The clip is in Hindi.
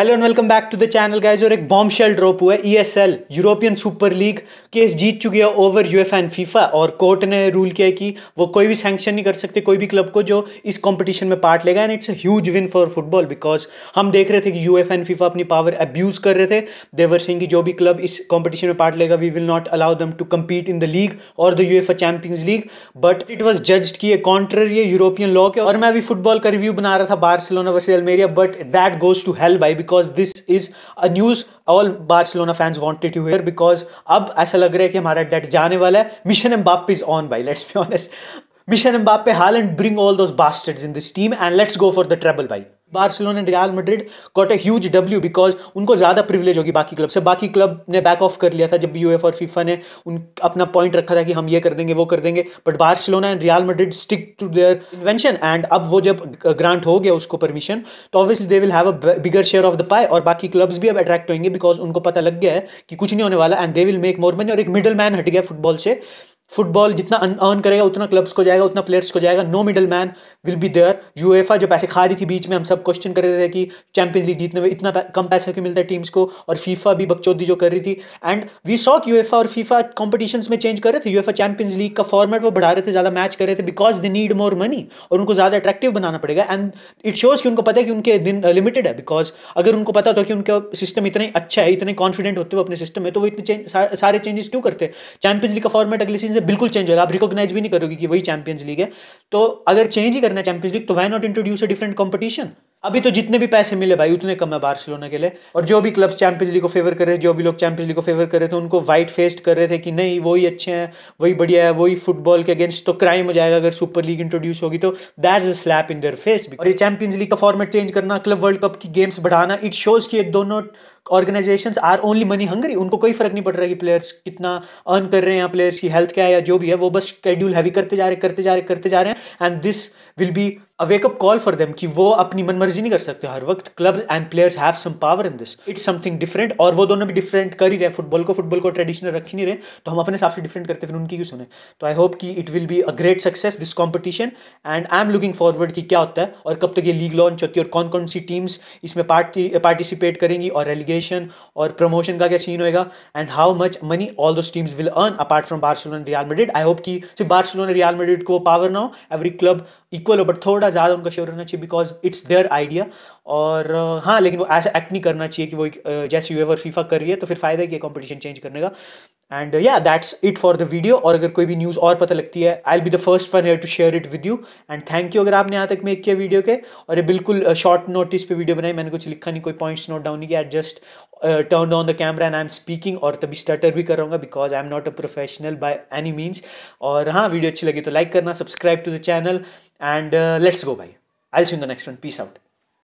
hello and welcome back to the channel guys और एक बॉम्ब शेल ड्रॉप हुआ है ESL European super league case जीत चुकी है ओवर यूएफए एंड फीफा और कोर्ट ने रूल किया कि वो कोई भी सैंक्शन नहीं कर सकते कोई भी क्लब को जो इस कंपटीशन में पार्ट लेगा and it's a huge win for football because हम देख रहे थे कि एफ एंड फीफा अपनी पावर अब्यूज कर रहे थे देवर सिंह की जो भी क्लब इस कॉम्पिटिशन में पार्ट लेगा we will not allow them to compete in the league और the UEFA champions league but it was जज की ये कॉन्ट्ररी यूरोपियन लॉ के और मैं अभी फुटबॉल का रिव्यू बना रहा था Barcelona versus Almeria but that goes to help bye because this is a news all Barcelona fans wanted you here because अब ऐसा लग रहा है कि हमारा डेट जाने वाला है mission Mbappe is on bye let's be honest mission Mbappe pay हाल and bring all those bastards in this team and let's go for the treble bye Barcelona Real Madrid got a huge W because उनको ज़्यादा प्रिविलेज होगी बाकी क्लब से बाकी क्लब ने बैक ऑफ कर लिया था जब यू और फीफा ने उन अपना पॉइंट रखा था कि हम ये कर देंगे वो कर देंगे but Barcelona and Real Madrid stick to their invention and अब वो जब ग्रांट हो गया उसको परमिशन तो obviously they will have a bigger share of the pie और बाकी क्लब्स भी अब अट्रैक्ट होंगे बिकॉज उनको पता लग गया है कि कुछ नहीं होने वाला and they will make more money और एक मिडल मैन हट गया फुटबॉल से फुटबॉल जितना अर्न करेगा उतना क्लब्स को जाएगा उतना प्लेयर्स को जाएगा no middle man will be there UEFA जो पैसे खा रही थी बीच में हम सब क्वेश्चन कर रहे थे कि चैंपियंस लीग जीतने में इतना कम पैसा क्यों मिलता है टीम्स को और फीफा भी बकचौदी जो कर रही थी एंड वी सॉ यूएफा और फीफा कॉम्पिटिशन में चेंज कर रहे थे यूएफा चैंपियंस लीग का फॉर्मेट वो बढ़ा रहे थे ज़्यादा मैच कर रहे थे because they need more money और उनको ज़्यादा अट्रैक्टिव बनाना पड़ेगा एंड इट शोज कि उनको पता है कि उनके दिन लिमिटेड uh, है बिकॉज अगर उनको पता था कि उनका सिस्टम इतना अच्छा है इतने कॉन्फिडेंट होते हुए अपने सिस्टम में तो वो इतने सारे चेंजेस क्यों करते हैं चैंपियंस लीग का फॉर्मेट अगले सीजन है बिल्कुल चेंज होगा आप रिकॉग्नाइज भी नहीं करोगे कि वही चैंपियंस लीग है तो अगर चेंज ही करना है चैंपियंस लीग तो why not introduce a different competition अभी तो जितने भी पैसे मिले भाई उतने कम है बार्सिलोना के लिए और जो भी क्लब्स चैंपियंस लीग को फेवर कर रहे हैं जो भी लोग चैंपियंस लीग को फेवर कर रहे थे उनको वाइट फेस्ट कर रहे थे कि नहीं वही अच्छे हैं वही बढ़िया है वही फुटबॉल के अगेंस्ट तो क्राइम हो जाएगा अगर सुपर लीग इंट्रोड्यूस होगी तो that is a slap in their face और ये चैंपियंस लीग का फॉर्मेट चेंज करना क्लब वर्ल्ड कप की गेम्स बढ़ाना इट शोज कि दोनों organisation are only money hungry उनको कोई फर्क नहीं पड़ रहा है कि प्लेयर्स कितना अर्न कर रहे हैं या प्लेयर्स की हेल्थ क्या है या जो भी है वो बस शेड्यूल हैवी करते जा रहे करते जा रहे करते जा रहे हैं and this will be a wake up call for them कि वो अपनी मनमर्जी नहीं कर सकते हर वक्त clubs and players have some power in this it's something different और वो दोनों भी डिफरेंट कर ही रहे फुटबॉल को फुटबॉल को ट्रेडिशनल रख ही नहीं रहे तो हम अपने हिसाब से डिफरेंट करते फिर उनकी क्यों सुने तो आई होप कि it will be a great success this competition and I am looking forward कि क्या होता है और कब तक ये लीग लॉन्च होती है और कौन कौन सी टीम्स इसमें पार्टिसिपेट करेंगी और रेलीगेशन रिलीगेशन और प्रमोशन का क्या सीन होएगा and how much money all those teams will earn apart from Barcelona real Madrid I hope कि सिर्फ बार्सिलोना रियल मेडिड को पावर ना हो एवरी क्लब इक्वल हो बट थोड़ा ज़्यादा उनका शेयर होना चाहिए बिकॉज इट्स देयर आइडिया और हाँ लेकिन वो ऐसा एक्ट नहीं करना चाहिए कि वो जैसे यूएवर फीफा कर रही है तो फिर फायदा क्या कॉम्पिटिशन चेंज करने का and yeah that's it for the video और अगर कोई भी न्यूज़ और पता लगती है I'll be the first one here to share it with you and thank you अगर आपने यहाँ तक मेक किया वीडियो के और ये बिल्कुल शॉर्ट uh, नोटिस पे वीडियो बनाई मैंने कुछ लिखा नहीं कोई पॉइंट्स नोट डाउन नहीं किया just turn on the camera and I am speaking और तभी स्टटर भी कर रहा हूँ because I am not a professional by any means और हाँ वीडियो अच्छी लगी तो लाइक करना subscribe to the channel and let's go bye I see in the next one peace out